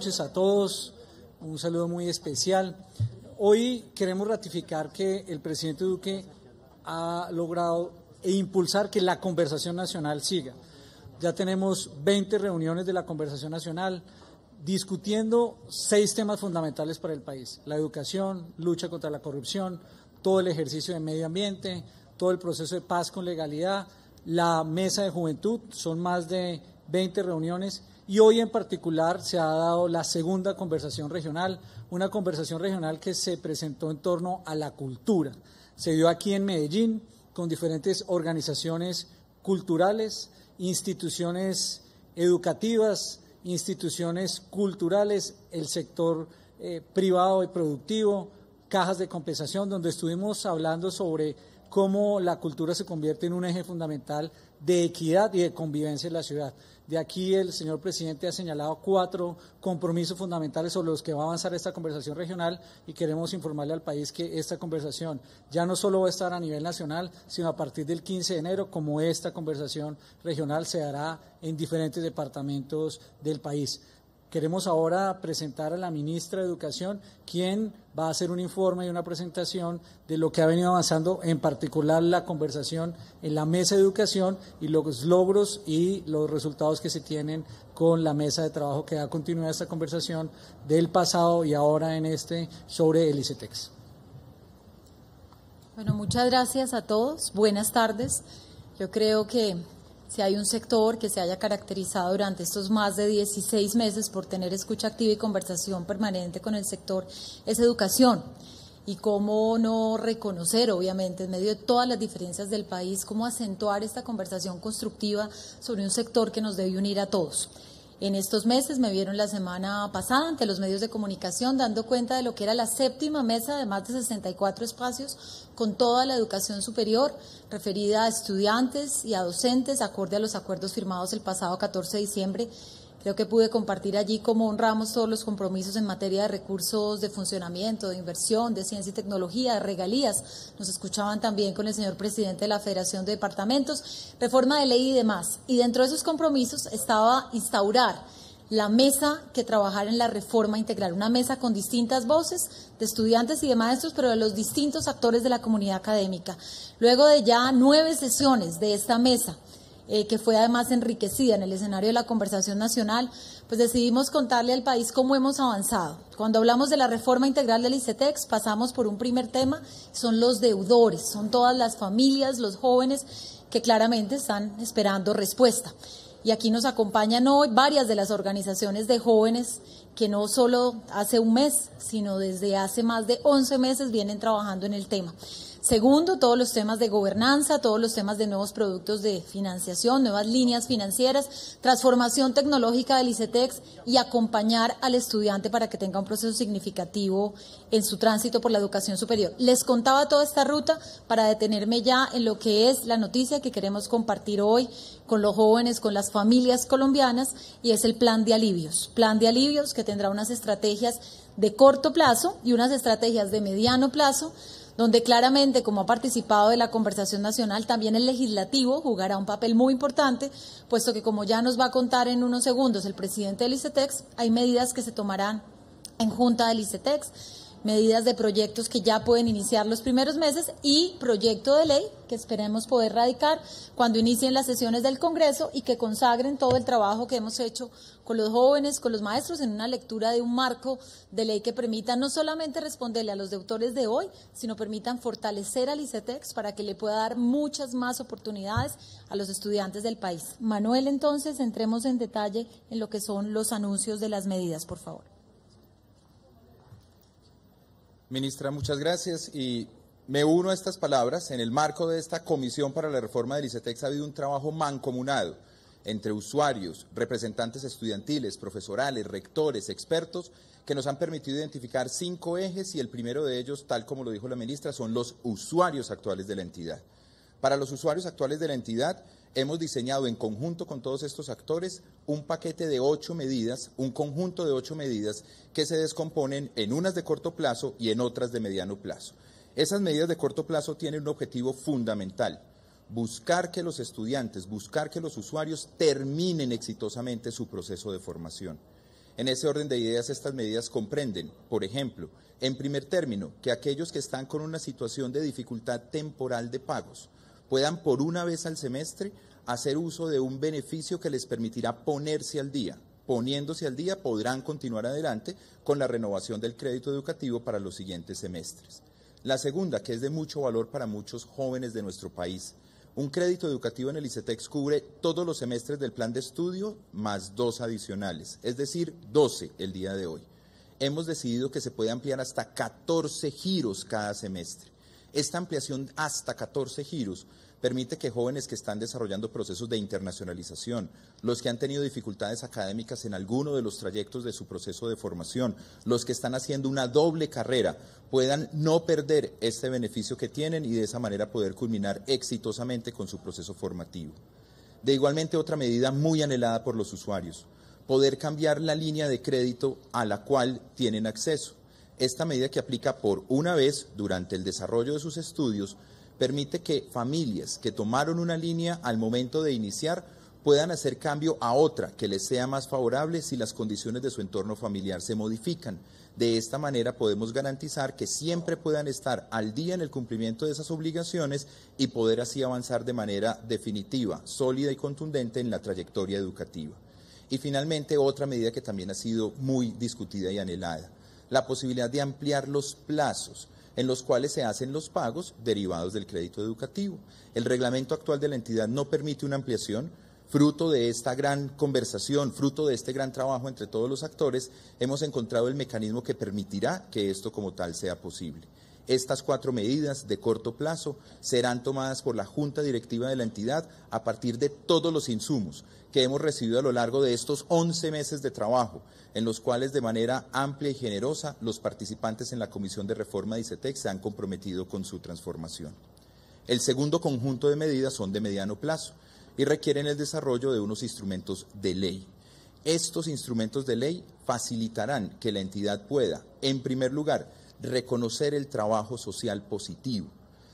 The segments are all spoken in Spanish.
noches a todos. Un saludo muy especial. Hoy queremos ratificar que el presidente Duque ha logrado e impulsar que la conversación nacional siga. Ya tenemos 20 reuniones de la conversación nacional discutiendo seis temas fundamentales para el país. La educación, lucha contra la corrupción, todo el ejercicio de medio ambiente, todo el proceso de paz con legalidad, la mesa de juventud, son más de 20 reuniones y hoy en particular se ha dado la segunda conversación regional, una conversación regional que se presentó en torno a la cultura. Se dio aquí en Medellín con diferentes organizaciones culturales, instituciones educativas, instituciones culturales, el sector eh, privado y productivo, cajas de compensación, donde estuvimos hablando sobre cómo la cultura se convierte en un eje fundamental de equidad y de convivencia en la ciudad. De aquí el señor presidente ha señalado cuatro compromisos fundamentales sobre los que va a avanzar esta conversación regional y queremos informarle al país que esta conversación ya no solo va a estar a nivel nacional, sino a partir del 15 de enero, como esta conversación regional se hará en diferentes departamentos del país. Queremos ahora presentar a la ministra de Educación, quien va a hacer un informe y una presentación de lo que ha venido avanzando, en particular la conversación en la mesa de educación y los logros y los resultados que se tienen con la mesa de trabajo que ha continuado esta conversación del pasado y ahora en este sobre el ICTEX. Bueno, muchas gracias a todos. Buenas tardes. Yo creo que si hay un sector que se haya caracterizado durante estos más de 16 meses por tener escucha activa y conversación permanente con el sector, es educación. Y cómo no reconocer, obviamente, en medio de todas las diferencias del país, cómo acentuar esta conversación constructiva sobre un sector que nos debe unir a todos. En estos meses me vieron la semana pasada ante los medios de comunicación dando cuenta de lo que era la séptima mesa de más de 64 espacios con toda la educación superior referida a estudiantes y a docentes acorde a los acuerdos firmados el pasado 14 de diciembre Creo que pude compartir allí cómo honramos todos los compromisos en materia de recursos de funcionamiento, de inversión, de ciencia y tecnología, de regalías. Nos escuchaban también con el señor presidente de la Federación de Departamentos, reforma de ley y demás. Y dentro de esos compromisos estaba instaurar la mesa que trabajara en la reforma integral, una mesa con distintas voces de estudiantes y de maestros, pero de los distintos actores de la comunidad académica. Luego de ya nueve sesiones de esta mesa, eh, que fue además enriquecida en el escenario de la conversación nacional, pues decidimos contarle al país cómo hemos avanzado. Cuando hablamos de la reforma integral del ICETEX, pasamos por un primer tema, son los deudores, son todas las familias, los jóvenes que claramente están esperando respuesta. Y aquí nos acompañan hoy varias de las organizaciones de jóvenes que no solo hace un mes, sino desde hace más de 11 meses vienen trabajando en el tema. Segundo, todos los temas de gobernanza, todos los temas de nuevos productos de financiación, nuevas líneas financieras, transformación tecnológica del ICETEX y acompañar al estudiante para que tenga un proceso significativo en su tránsito por la educación superior. Les contaba toda esta ruta para detenerme ya en lo que es la noticia que queremos compartir hoy con los jóvenes, con las familias colombianas y es el plan de alivios. Plan de alivios que tendrá unas estrategias de corto plazo y unas estrategias de mediano plazo donde claramente, como ha participado de la conversación nacional, también el legislativo jugará un papel muy importante, puesto que, como ya nos va a contar en unos segundos el presidente del ICETEX, hay medidas que se tomarán en junta del ICETEX medidas de proyectos que ya pueden iniciar los primeros meses y proyecto de ley que esperemos poder radicar cuando inicien las sesiones del Congreso y que consagren todo el trabajo que hemos hecho con los jóvenes, con los maestros, en una lectura de un marco de ley que permita no solamente responderle a los deutores de hoy, sino permitan fortalecer al ICETEX para que le pueda dar muchas más oportunidades a los estudiantes del país. Manuel, entonces, entremos en detalle en lo que son los anuncios de las medidas, por favor. Ministra, muchas gracias y me uno a estas palabras. En el marco de esta comisión para la reforma del ICETEX ha habido un trabajo mancomunado entre usuarios, representantes estudiantiles, profesorales, rectores, expertos, que nos han permitido identificar cinco ejes y el primero de ellos, tal como lo dijo la ministra, son los usuarios actuales de la entidad. Para los usuarios actuales de la entidad, hemos diseñado en conjunto con todos estos actores un paquete de ocho medidas, un conjunto de ocho medidas que se descomponen en unas de corto plazo y en otras de mediano plazo. Esas medidas de corto plazo tienen un objetivo fundamental, buscar que los estudiantes, buscar que los usuarios terminen exitosamente su proceso de formación. En ese orden de ideas, estas medidas comprenden, por ejemplo, en primer término, que aquellos que están con una situación de dificultad temporal de pagos puedan por una vez al semestre hacer uso de un beneficio que les permitirá ponerse al día. Poniéndose al día podrán continuar adelante con la renovación del crédito educativo para los siguientes semestres. La segunda, que es de mucho valor para muchos jóvenes de nuestro país, un crédito educativo en el ICETEX cubre todos los semestres del plan de estudio más dos adicionales, es decir, 12 el día de hoy. Hemos decidido que se puede ampliar hasta 14 giros cada semestre. Esta ampliación hasta 14 giros permite que jóvenes que están desarrollando procesos de internacionalización, los que han tenido dificultades académicas en alguno de los trayectos de su proceso de formación, los que están haciendo una doble carrera, puedan no perder este beneficio que tienen y de esa manera poder culminar exitosamente con su proceso formativo. De igualmente otra medida muy anhelada por los usuarios, poder cambiar la línea de crédito a la cual tienen acceso. Esta medida que aplica por una vez durante el desarrollo de sus estudios permite que familias que tomaron una línea al momento de iniciar puedan hacer cambio a otra que les sea más favorable si las condiciones de su entorno familiar se modifican. De esta manera podemos garantizar que siempre puedan estar al día en el cumplimiento de esas obligaciones y poder así avanzar de manera definitiva, sólida y contundente en la trayectoria educativa. Y finalmente, otra medida que también ha sido muy discutida y anhelada, la posibilidad de ampliar los plazos en los cuales se hacen los pagos derivados del crédito educativo. El reglamento actual de la entidad no permite una ampliación. Fruto de esta gran conversación, fruto de este gran trabajo entre todos los actores, hemos encontrado el mecanismo que permitirá que esto como tal sea posible. Estas cuatro medidas de corto plazo serán tomadas por la Junta Directiva de la entidad a partir de todos los insumos que hemos recibido a lo largo de estos 11 meses de trabajo, en los cuales de manera amplia y generosa los participantes en la Comisión de Reforma de ICETEC se han comprometido con su transformación. El segundo conjunto de medidas son de mediano plazo y requieren el desarrollo de unos instrumentos de ley. Estos instrumentos de ley facilitarán que la entidad pueda, en primer lugar, reconocer el trabajo social positivo.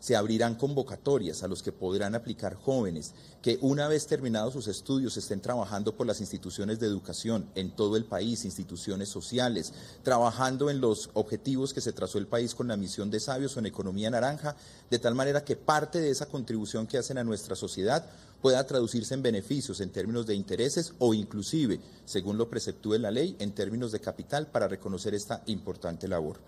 Se abrirán convocatorias a los que podrán aplicar jóvenes que una vez terminados sus estudios estén trabajando por las instituciones de educación en todo el país, instituciones sociales, trabajando en los objetivos que se trazó el país con la misión de sabios en economía naranja, de tal manera que parte de esa contribución que hacen a nuestra sociedad pueda traducirse en beneficios en términos de intereses o inclusive, según lo preceptúe la ley, en términos de capital para reconocer esta importante labor.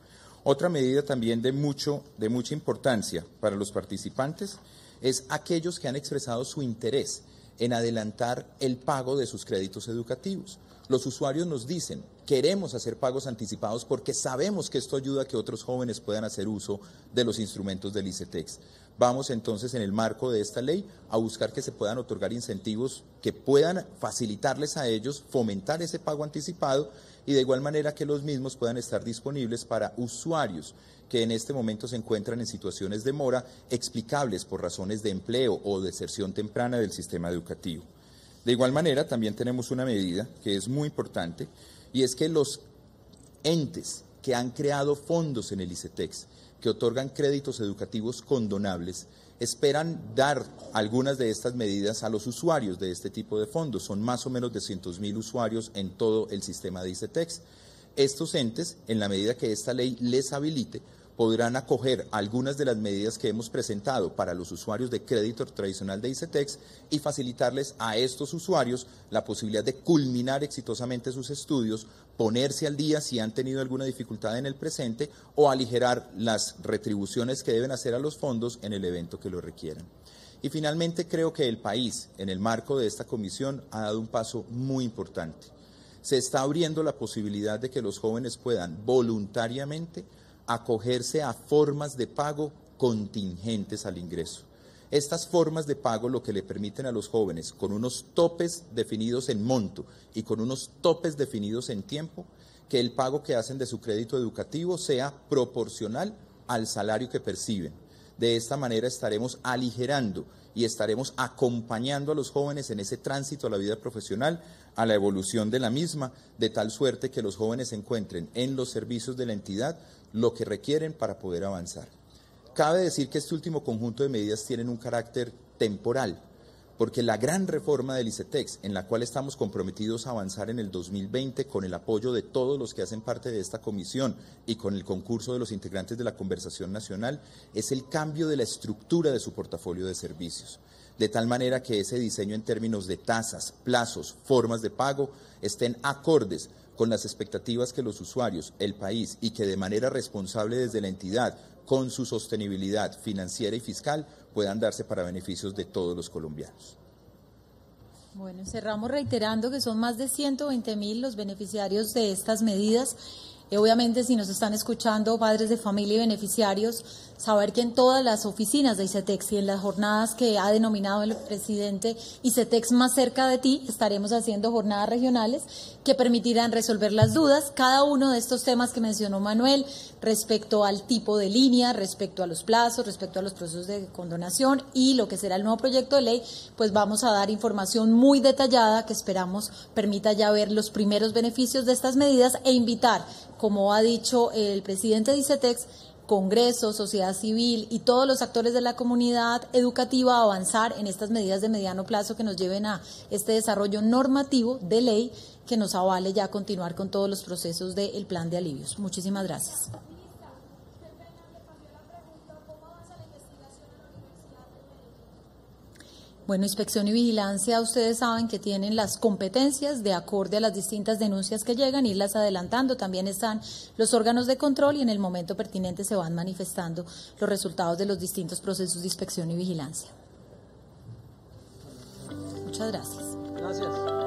Otra medida también de, mucho, de mucha importancia para los participantes es aquellos que han expresado su interés en adelantar el pago de sus créditos educativos. Los usuarios nos dicen, queremos hacer pagos anticipados porque sabemos que esto ayuda a que otros jóvenes puedan hacer uso de los instrumentos del ICETEX. Vamos entonces en el marco de esta ley a buscar que se puedan otorgar incentivos que puedan facilitarles a ellos fomentar ese pago anticipado y de igual manera que los mismos puedan estar disponibles para usuarios que en este momento se encuentran en situaciones de mora explicables por razones de empleo o deserción temprana del sistema educativo. De igual manera, también tenemos una medida que es muy importante y es que los entes que han creado fondos en el ICETEX, que otorgan créditos educativos condonables, esperan dar algunas de estas medidas a los usuarios de este tipo de fondos. Son más o menos 200 mil usuarios en todo el sistema de ICETEX. Estos entes, en la medida que esta ley les habilite, podrán acoger algunas de las medidas que hemos presentado para los usuarios de crédito tradicional de ICETEX y facilitarles a estos usuarios la posibilidad de culminar exitosamente sus estudios ponerse al día si han tenido alguna dificultad en el presente o aligerar las retribuciones que deben hacer a los fondos en el evento que lo requieran. Y finalmente creo que el país, en el marco de esta comisión, ha dado un paso muy importante. Se está abriendo la posibilidad de que los jóvenes puedan voluntariamente acogerse a formas de pago contingentes al ingreso. Estas formas de pago lo que le permiten a los jóvenes, con unos topes definidos en monto y con unos topes definidos en tiempo, que el pago que hacen de su crédito educativo sea proporcional al salario que perciben. De esta manera estaremos aligerando y estaremos acompañando a los jóvenes en ese tránsito a la vida profesional, a la evolución de la misma, de tal suerte que los jóvenes encuentren en los servicios de la entidad lo que requieren para poder avanzar. Cabe decir que este último conjunto de medidas tienen un carácter temporal, porque la gran reforma del ICETEX, en la cual estamos comprometidos a avanzar en el 2020 con el apoyo de todos los que hacen parte de esta comisión y con el concurso de los integrantes de la Conversación Nacional, es el cambio de la estructura de su portafolio de servicios de tal manera que ese diseño en términos de tasas, plazos, formas de pago estén acordes con las expectativas que los usuarios, el país y que de manera responsable desde la entidad con su sostenibilidad financiera y fiscal puedan darse para beneficios de todos los colombianos. Bueno, cerramos reiterando que son más de 120 mil los beneficiarios de estas medidas y obviamente si nos están escuchando padres de familia y beneficiarios, saber que en todas las oficinas de ICETEX y en las jornadas que ha denominado el presidente ICETEX más cerca de ti, estaremos haciendo jornadas regionales que permitirán resolver las dudas, cada uno de estos temas que mencionó Manuel, respecto al tipo de línea, respecto a los plazos, respecto a los procesos de condonación y lo que será el nuevo proyecto de ley, pues vamos a dar información muy detallada que esperamos permita ya ver los primeros beneficios de estas medidas e invitar como ha dicho el presidente de ICETEX, Congreso, sociedad civil y todos los actores de la comunidad educativa avanzar en estas medidas de mediano plazo que nos lleven a este desarrollo normativo de ley que nos avale ya continuar con todos los procesos del plan de alivios. Muchísimas gracias. Bueno, inspección y vigilancia, ustedes saben que tienen las competencias de acorde a las distintas denuncias que llegan, irlas adelantando. También están los órganos de control y en el momento pertinente se van manifestando los resultados de los distintos procesos de inspección y vigilancia. Muchas gracias. Gracias.